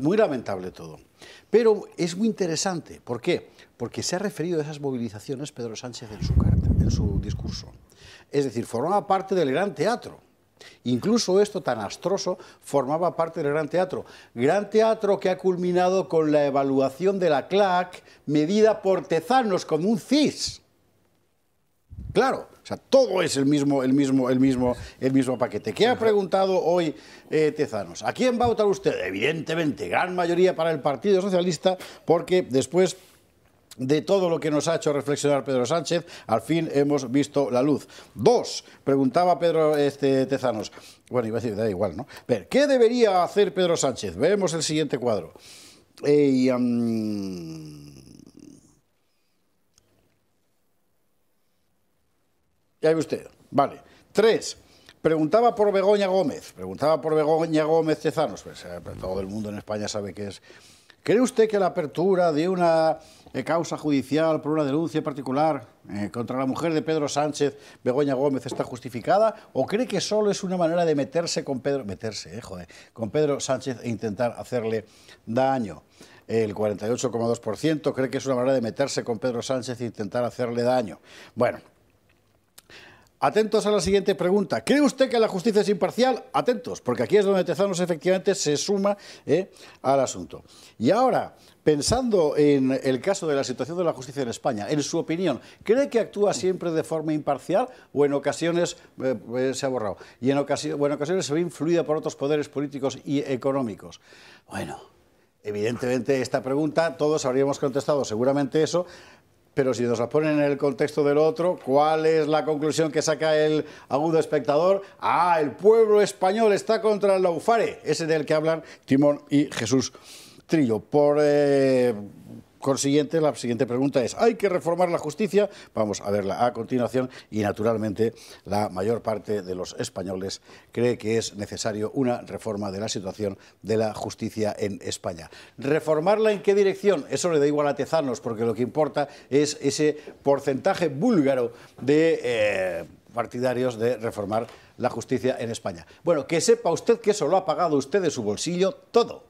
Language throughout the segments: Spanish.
muy lamentable todo. Pero es muy interesante. ¿Por qué? Porque se ha referido a esas movilizaciones Pedro Sánchez en su carta, en su discurso. Es decir, formaba parte del gran teatro. Incluso esto tan astroso formaba parte del Gran Teatro. Gran Teatro que ha culminado con la evaluación de la CLAC medida por Tezanos como un CIS. Claro, sea, todo es el mismo, el mismo, el mismo, el mismo paquete. ¿Qué ha preguntado hoy eh, Tezanos? ¿A quién va a votar usted? Evidentemente, gran mayoría para el Partido Socialista, porque después de todo lo que nos ha hecho reflexionar Pedro Sánchez, al fin hemos visto la luz. Dos, preguntaba Pedro este, Tezanos, bueno, iba a decir, da igual, ¿no? Pero, ¿qué debería hacer Pedro Sánchez? Veremos el siguiente cuadro. Eh, Ya ve usted. Vale. Tres. Preguntaba por Begoña Gómez. Preguntaba por Begoña Gómez Cezanos. Pues, eh, pues todo el mundo en España sabe que es. ¿Cree usted que la apertura de una eh, causa judicial por una denuncia particular eh, contra la mujer de Pedro Sánchez, Begoña Gómez, está justificada? ¿O cree que solo es una manera de meterse con Pedro, meterse, con Pedro Sánchez e intentar hacerle daño? El 48,2% cree que es una manera de meterse con Pedro Sánchez e intentar hacerle daño. Bueno, Atentos a la siguiente pregunta. ¿Cree usted que la justicia es imparcial? Atentos, porque aquí es donde Tezanos efectivamente se suma ¿eh? al asunto. Y ahora, pensando en el caso de la situación de la justicia en España, en su opinión, ¿cree que actúa siempre de forma imparcial o en ocasiones eh, eh, se ha borrado? Y en, o en ocasiones se ve influida por otros poderes políticos y económicos. Bueno, evidentemente esta pregunta todos habríamos contestado seguramente eso, pero si nos la ponen en el contexto del otro, ¿cuál es la conclusión que saca el agudo espectador? Ah, el pueblo español está contra el laufare, ese del que hablan Timón y Jesús Trillo. Por eh, Consiguiente, la siguiente pregunta es, ¿hay que reformar la justicia? Vamos a verla a continuación y naturalmente la mayor parte de los españoles cree que es necesario una reforma de la situación de la justicia en España. ¿Reformarla en qué dirección? Eso le da igual a Tezanos porque lo que importa es ese porcentaje búlgaro de eh, partidarios de reformar la justicia en España. Bueno, que sepa usted que eso lo ha pagado usted de su bolsillo todo.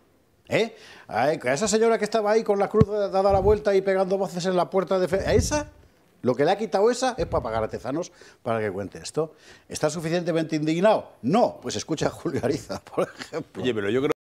¿Eh? A esa señora que estaba ahí con la cruz dada la vuelta y pegando voces en la puerta de... ¿A esa? Lo que le ha quitado esa es para pagar a Tezanos para que cuente esto. ¿Está suficientemente indignado? No, pues escucha a Julio por ejemplo. pero yo creo...